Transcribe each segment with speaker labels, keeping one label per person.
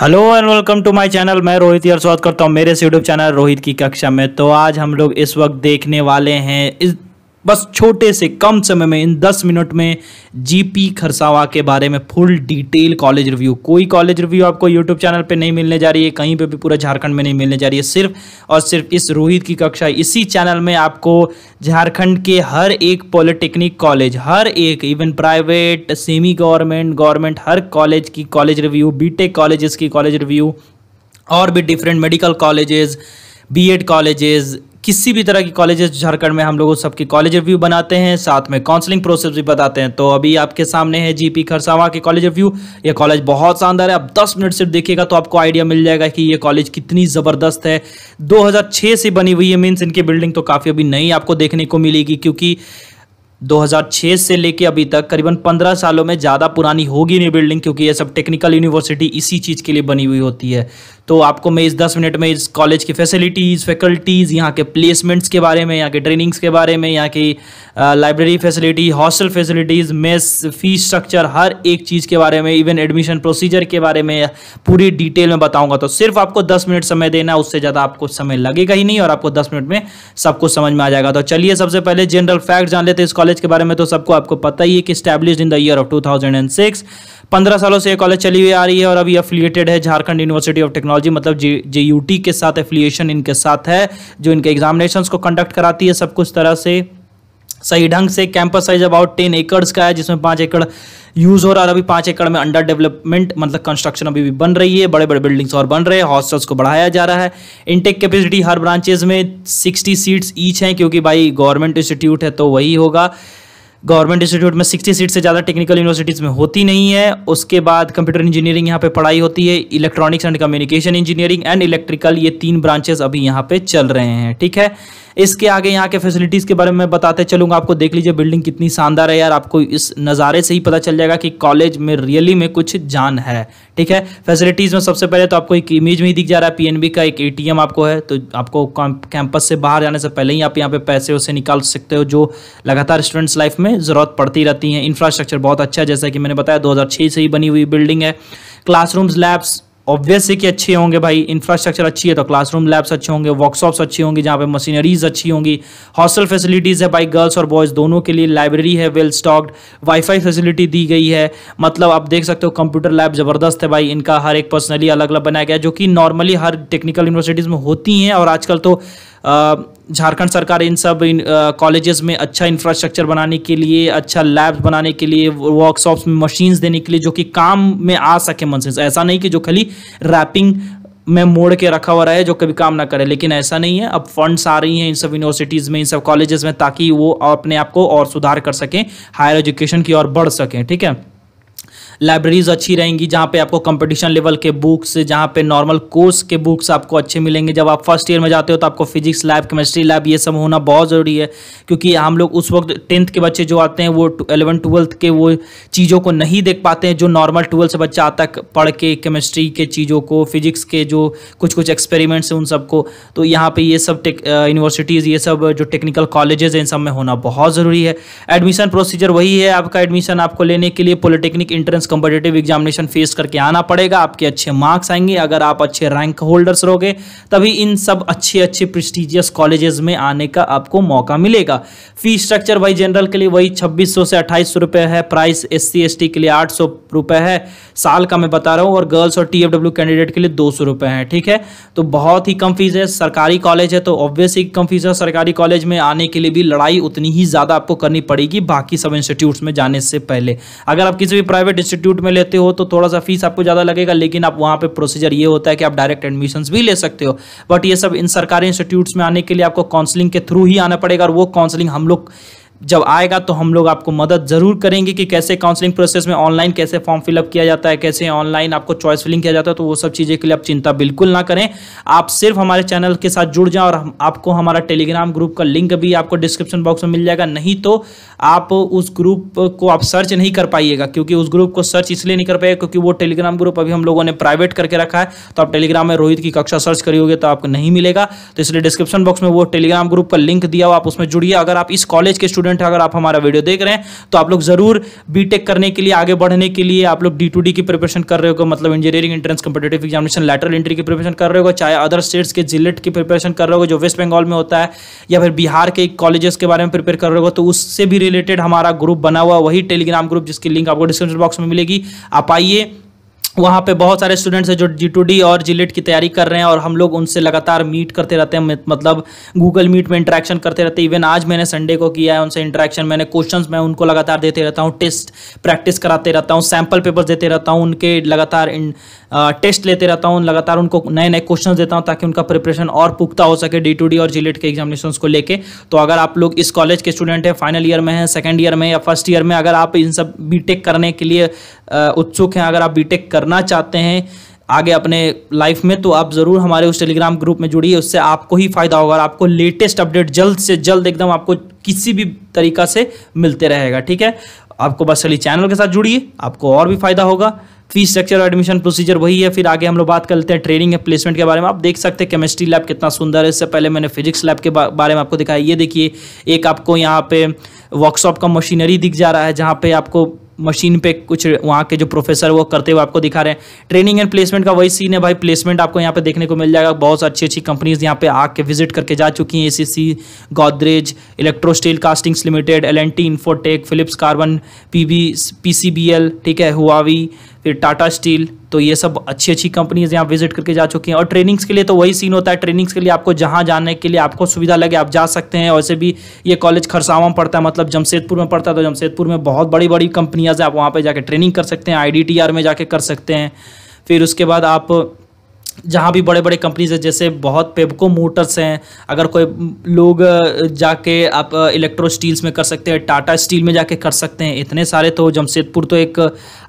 Speaker 1: hello and welcome to my channel मैं रोहित यार स्वागत करता हूँ मेरे यूट्यूब चैनल रोहित की कक्षा में तो आज हम लोग इस वक्त देखने वाले हैं इस बस छोटे से कम समय में इन 10 मिनट में जीपी खरसावा के बारे में फुल डिटेल कॉलेज रिव्यू कोई कॉलेज रिव्यू आपको यूट्यूब चैनल पे नहीं मिलने जा रही है कहीं पे भी पूरा झारखंड में नहीं मिलने जा रही है सिर्फ और सिर्फ इस रोहित की कक्षा इसी चैनल में आपको झारखंड के हर एक पॉलिटेक्निक कॉलेज हर एक even private semi government government हर कॉलेज की कॉलेज रिव्यू बी कॉलेजेस की कॉलेज रिव्यू और भी different medical colleges B Ed colleges किसी भी तरह की कॉलेजेस झारखंड में हम लोग सबके कॉलेज रिव्यू बनाते हैं साथ में काउंसलिंग प्रोसेस भी बताते हैं तो अभी आपके सामने है जीपी खरसावा के कॉलेज रिव्यू ये कॉलेज बहुत शानदार है अब 10 मिनट सिर्फ देखिएगा तो आपको आइडिया मिल जाएगा कि ये कॉलेज कितनी ज़बरदस्त है दो से बनी हुई है मीन्स इनकी बिल्डिंग तो काफ़ी अभी नई आपको देखने को मिलेगी क्योंकि 2006 से लेके अभी तक करीबन 15 सालों में ज़्यादा पुरानी होगी नहीं बिल्डिंग क्योंकि ये सब टेक्निकल यूनिवर्सिटी इसी चीज़ के लिए बनी हुई होती है तो आपको मैं इस दस मिनट में इस कॉलेज की फैसिलिटीज़ फैकल्टीज़ यहाँ के प्लेसमेंट्स के बारे में यहाँ के ट्रेनिंग्स के बारे में यहाँ की library facility hostel facilities mess fees structure हर एक चीज़ के बारे में इवन एडमिशन प्रोसीजर के बारे में पूरी डिटेल में बताऊँगा तो सिर्फ आपको दस मिनट समय देना उससे ज़्यादा आपको समय लगेगा ही नहीं और आपको दस मिनट में सब कुछ समझ में आ जाएगा तो चलिए सबसे पहले जनरल फैक्ट जान लेते हैं इस कॉलेज के बारे में तो सबको आपको पता ही है कि establish in the year of two पंद्रह सालों से ये कॉलेज चली हुई आ रही है और अभी अफिलिएटेड है Jharkhand university of technology technology मतलब जे जे के साथ एफिलिएशन इनके साथ है जो इनके एग्जामिनेशन को कंडक्ट कराती है सब कुछ तरह से सही ढंग से campus size about ten acres का है जिसमें पाँच एकड़ यूज़ हो रहा है अभी पाँच एकड़ में अंडर डेवलपमेंट मतलब कंस्ट्रक्शन अभी भी बन रही है बड़े बड़े बिल्डिंग्स और बन रहे हैं हॉस्टल्स को बढ़ाया जा रहा है इनटेक कैपेसिटी हर ब्रांचेज में सिक्सटी सीट्स ईच हैं क्योंकि भाई गवर्नमेंट इंस्टीट्यूट है तो वही होगा गवर्नमेंट इंस्टीट्यूट में 60 सीट से ज़्यादा टेक्निकल यूनिवर्सिटीज़ में होती नहीं है उसके बाद कंप्यूटर इंजीनियरिंग यहाँ पे पढ़ाई होती है electronics and communication engineering and electrical ये तीन ब्रांचेस अभी यहाँ पे चल रहे हैं ठीक है इसके आगे यहाँ के फैसिलिटीज़ के बारे में बताते चलूँगा आपको देख लीजिए बिल्डिंग कितनी शानदार है यार आपको इस नज़ारे से ही पता चल जाएगा कि कॉलेज में रियली में कुछ जान है ठीक है फैसिलिटीज़ में सबसे पहले तो आपको एक इमेज में ही दिख जा रहा है पीएनबी का एक एटीएम आपको है तो आपको कैंपस से बाहर जाने से पहले ही आप यहाँ पे पैसे उसे निकाल सकते हो जो लगातार स्टूडेंट्स लाइफ में ज़रूरत पड़ती रहती है इंफ्रास्ट्रक्चर बहुत अच्छा है जैसा कि मैंने बताया दो से ही बनी हुई बिल्डिंग है क्लासरूम्स लैब्स ऑब्वियस है कि अच्छे होंगे भाई इंफ्रास्ट्रक्चर अच्छी है तो क्लासरूम लैब्स अच्छे होंगे वर्कशॉप्स अच्छी होंगी जहाँ पे मशीनरीज अच्छी होंगी हॉस्टल फैसिलिटीज़ है भाई गर्ल्स और बॉयज़ दोनों के लिए लाइब्रेरी है वेल स्टॉक्ड वाईफाई फैसिलिटी दी गई है मतलब आप देख सकते हो कंप्यूटर लैब ज़बरदस्त है भाई इनका हर एक पर्सनली अलग अलग बनाया गया जो कि नॉर्मली हर टेक्निकल यूनिवर्सिटीज़ में होती हैं और आजकल तो आ, झारखंड सरकार इन सब इन कॉलेजेस में अच्छा इंफ्रास्ट्रक्चर बनाने के लिए अच्छा लैब्स बनाने के लिए वर्कशॉप्स में मशीन्स देने के लिए जो कि काम में आ सके मनसेस ऐसा नहीं कि जो खाली रैपिंग में मोड़ के रखा हुआ रहे जो कभी काम ना करे लेकिन ऐसा नहीं है अब फंड्स आ रही हैं इन सब यूनिवर्सिटीज़ में इन सब कॉलेजेस में ताकि वो अपने आप को और सुधार कर सकें हायर एजुकेशन की ओर बढ़ सकें ठीक है लाइब्रेरीज अच्छी रहेंगी जहाँ पे आपको कंपटीशन लेवल के बुक्स जहाँ पे नॉर्मल कोर्स के बुक्स आपको अच्छे मिलेंगे जब आप फर्स्ट ईयर में जाते हो तो आपको फिजिक्स लैब केमिस्ट्री लैब ये सब होना बहुत ज़रूरी है क्योंकि हम लोग उस वक्त टेंथ के बच्चे जो आते हैं वो एलेवन ट्वेल्थ के वो चीज़ों को नहीं देख पाते हैं जो नॉर्मल ट्वेल्थ से बच्चा आता है पढ़ के केमिस्ट्री के चीज़ों को फिजिक्स के जो कुछ कुछ एक्सपेरिमेंट्स हैं उन सबको तो यहाँ पर ये सब यूनिवर्सिटीज़ ये सब जो टेक्निकल कॉलेजेज़ हैं इन सब में होना बहुत ज़रूरी है एडमिशन प्रोसीजर वही है आपका एडमिशन आपको लेने के लिए polytechnic entrance entrance competitive examination face करके आना पड़ेगा आपके अच्छे मार्क्स आएंगे अगर आप अच्छे रैंक होल्डर्स रहोगे तभी इन सब अच्छे अच्छे प्रेस्टिजियस कॉलेजेस में आने का आपको मौका मिलेगा फीस स्ट्रक्चर भाई जनरल के लिए वही छब्बीस से अट्ठाईस है प्राइस एस सी के लिए आठ रुपए है साल का मैं बता रहा हूँ और गर्ल्स और टी कैंडिडेट के लिए दो सौ रुपये हैं ठीक है तो बहुत ही कम फीस है सरकारी कॉलेज है तो ऑब्वियसली कम फीस है सरकारी कॉलेज में आने के लिए भी लड़ाई उतनी ही ज़्यादा आपको करनी पड़ेगी बाकी सब इंस्टीट्यूट्स में जाने से पहले अगर आप किसी भी प्राइवेट इंस्टीट्यूट में लेते हो तो थोड़ा सा फीस आपको ज़्यादा लगेगा लेकिन आप वहाँ पर प्रोसीजर ये होता है कि आप डायरेक्ट एडमिशन्स भी ले सकते हो बट ये सब इन सरकारी इंस्टीट्यूट्स में आने के लिए आपको काउंसलिंग के थ्रू ही आना पड़ेगा और वो काउंसलिंग हम लोग जब आएगा तो हम लोग आपको मदद ज़रूर करेंगे कि कैसे काउंसलिंग प्रोसेस में ऑनलाइन कैसे फॉर्म फिलअप किया जाता है कैसे ऑनलाइन आपको चॉइस फिलिंग किया जाता है तो वो सब चीज़ें के लिए आप चिंता बिल्कुल ना करें आप सिर्फ हमारे चैनल के साथ जुड़ जाएं और हम, आपको हमारा टेलीग्राम ग्रुप का लिंक भी आपको डिस्क्रिप्शन बॉक्स में मिल जाएगा नहीं तो आप उस ग्रुप को आप सर्च नहीं कर पाइएगा क्योंकि उस ग्रुप को सर्च इसलिए नहीं कर पाएगा क्योंकि वो टेलीग्राम ग्रुप अभी हम लोगों ने प्राइवेट करके रखा है तो आप टेलीग्राम में रोहित की कक्षा सर्च करिए तो आपको नहीं मिलेगा तो इसलिए डिस्क्रिप्शन बॉक्स में वो टेलीग्राम ग्रुप का लिंक दिया हो आप उसमें जुड़िए अगर आप इस कॉलेज के स्टूडेंट स्टूडेंट अगर आप हमारा वीडियो देख रहे हैं तो आप लोग जरूर बीटेक करने के लिए आगे बढ़ने के लिए आप लोग डी की प्रिपरेशन कर रहे हो मतलब engineering entrance competitive examination lateral entry की प्रिपरेशन कर रहे हो चाहे अदर स्टेट्स के जिलेट e की प्रिपरेशन कर रहे हो जो वेस्ट बंगाल में होता है या फिर बिहार के कॉलेजेस के बारे में प्रिपेयर कर रहे हो तो उससे भी रिलेटेड हमारा ग्रुप बना हुआ वही टेलीग्राम ग्रुप जिसकी लिंक आपको डिस्क्रिप्शन बॉक्स में मिलेगी आप आइए वहाँ पे बहुत सारे स्टूडेंट्स हैं जो जी टू डी और जी की तैयारी कर रहे हैं और हम लोग उनसे लगातार मीट करते रहते हैं मतलब गूगल मीट में इंटरेक्शन करते रहते हैं इवन आज मैंने संडे को किया है उनसे इंटरेक्शन मैंने क्वेश्चंस मैं उनको लगातार देते रहता हूँ टेस्ट प्रैक्टिस कराते रहता हूँ सैम्पल पेपर्स देते रहता हूँ उनके लगातार टेस्ट लेते रहता हूँ लगातार उनको नए नए क्वेश्चन देता हूँ ताकि उनका प्रिपरेशन और पुख्ता हो सके डी टू डी और जी के एग्जामिनेशन को लेकर तो अगर आप लोग इस कॉलेज के स्टूडेंट हैं फाइनल ईयर में हैं सेकेंड ईयर में या फर्स्ट ईयर में अगर आप इन सब बी करने के लिए उत्सुक हैं अगर आप बीटेक करना चाहते हैं आगे अपने लाइफ में तो आप ज़रूर हमारे उस टेलीग्राम ग्रुप में जुड़िए उससे आपको ही फ़ायदा होगा और आपको लेटेस्ट अपडेट जल्द से जल्द एकदम आपको किसी भी तरीका से मिलते रहेगा ठीक है आपको बस चली चैनल के साथ जुड़िए आपको और भी फ़ायदा होगा फीस स्ट्रक्चर और एडमिशन प्रोसीजर वही है फिर आगे हम लोग बात कर लेते हैं ट्रेनिंग है प्लेसमेंट के बारे में आप देख सकते हैं केमिस्ट्री लैब कितना सुंदर है इससे पहले मैंने फिजिक्स लैब के बारे में आपको दिखाया ये देखिए एक आपको यहाँ पे वर्कशॉप का मशीनरी दिख जा रहा है जहाँ पे आपको मशीन पे कुछ वहाँ के जो प्रोफेसर वो करते हुए आपको दिखा रहे हैं ट्रेनिंग एंड प्लेसमेंट का वही सीन है भाई प्लेसमेंट आपको यहाँ पे देखने को मिल जाएगा बहुत सी अच्छी अच्छी कंपनीज यहाँ पे आके विजिट करके जा चुकी हैं ए Godrej electro steel castings limited L N T Infotech Philips Karbonn P B P C B L ठीक है हुआवी फिर टाटा स्टील तो ये सब अच्छी अच्छी कंपनीज यहाँ विजिट करके जा चुकी हैं और ट्रेनिंग्स के लिए तो वही सीन होता है ट्रेनिंग्स के लिए आपको जहाँ जाने के लिए आपको सुविधा लगे आप जा सकते हैं वैसे भी ये कॉलेज खरसावा में पड़ता है मतलब जमशेदपुर में पड़ता है तो जमशेदपुर में बहुत बड़ी बड़ी कंपनियाँ हैं आप वहाँ पर जाकर ट्रेनिंग कर सकते हैं आई में जाके कर सकते हैं फिर उसके बाद आप जहाँ भी बड़े बड़े कंपनीज है जैसे बहुत पेबको मोटर्स हैं अगर कोई लोग जाके आप इलेक्ट्रो स्टील्स में कर सकते हैं टाटा स्टील में जाके कर सकते हैं इतने सारे तो जमशेदपुर तो एक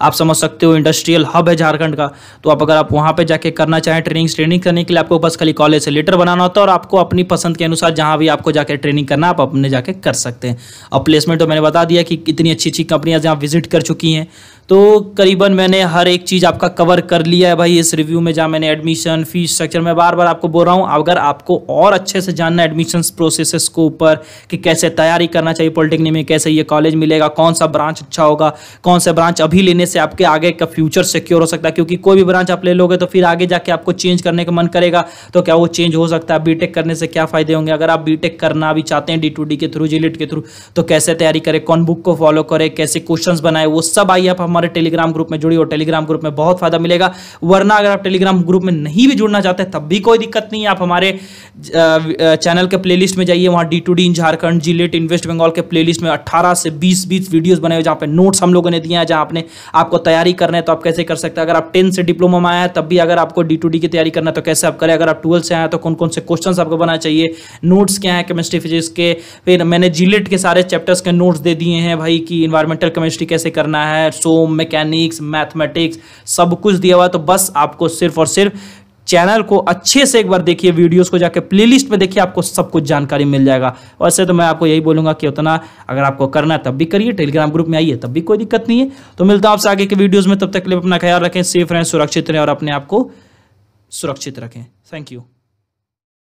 Speaker 1: आप समझ सकते हो इंडस्ट्रियल हब है झारखंड का तो आप अगर आप वहाँ पे जाके करना चाहें ट्रेनिंग ट्रेनिंग करने के लिए आपको बस खाली कॉलेज से लेटर बनाना होता है और आपको अपनी पसंद के अनुसार जहाँ भी आपको जाकर ट्रेनिंग करना आप अपने जाके कर सकते हैं और प्लेसमेंट तो मैंने बता दिया कि इतनी अच्छी अच्छी कंपनियाँ जहाँ विजिट कर चुकी हैं तो करीबन मैंने हर एक चीज़ आपका कवर कर लिया है भाई इस रिव्यू में जहाँ मैंने एडमिशन फीस स्ट्रक्चर मैं बार बार आपको बोल रहा हूँ अगर आपको और अच्छे से जानना एडमिशन प्रोसेस को ऊपर कि कैसे तैयारी करना चाहिए पॉलिटेक्निक में कैसे ये कॉलेज मिलेगा कौन सा ब्रांच अच्छा होगा कौन सा ब्रांच अभी लेने से आपके आगे का फ्यूचर सिक्योर हो सकता है क्योंकि कोई भी ब्रांच आप ले लोगे तो फिर आगे जाके आपको चेंज करने का मन करेगा तो क्या वो चेंज हो सकता है बी करने से क्या फायदे होंगे अगर आप बी करना भी चाहते हैं डी टू डी के थ्रू जिलेट के थ्रू तो कैसे तैयारी करें कौन बुक को फॉलो करें कैसे क्वेश्चन बनाए वो सब आइए आप हमारे टेलीग्राम ग्रुप में जुड़ी और टेलीग्राम ग्रुप में बहुत फायदा मिलेगा वरना अगर आप टेलीग्राम ग्रुप में नहीं भी जुड़ना चाहते तब भी कोई दिक्कत नहीं है आप हमारे चैनल के प्ले में जाइए वहाँ D to D in Jharkhand JELET in West Bengal के प्ले में अट्ठारह से बीस बीस वीडियोज़ बने हुए जहाँ पे नोट्स हम लोगों ने दिए हैं जहाँ आपने आपको तैयारी करना है तो आप कैसे कर सकते हैं अगर आप टेंथ से डिप्लोमा में आया है तब भी अगर आपको डी टू डी की तैयारी करना है तो कैसे आप करें अगर आप ट्वेल्थ से आए तो कौन कौन से क्वेश्चन आपको बनाना चाहिए नोट्स क्या है केमिस्ट्री फिजिक्स के फिर मैंने जिलेट के सारे चैप्टर्स के नोट्स दे दिए हैं भाई कि इन्वायरमेंटल केमिस्ट्री कैसे करना है सोम होम मैकेनिक्स मैथमेटिक्स सब कुछ दिया हुआ है तो बस आपको सिर्फ और सिर्फ चैनल को अच्छे से एक बार देखिए वीडियोस को जाके प्लेलिस्ट में देखिए आपको सब कुछ जानकारी मिल जाएगा वैसे तो मैं आपको यही बोलूंगा कि उतना अगर आपको करना है तब भी करिए टेलीग्राम ग्रुप में आइए तब भी कोई दिक्कत नहीं है तो मिलता है आपसे आगे के वीडियोज़ में तब तक के लिए अपना ख्याल रखें सेफ रहें सुरक्षित रहें और अपने आप को सुरक्षित रखें थैंक यू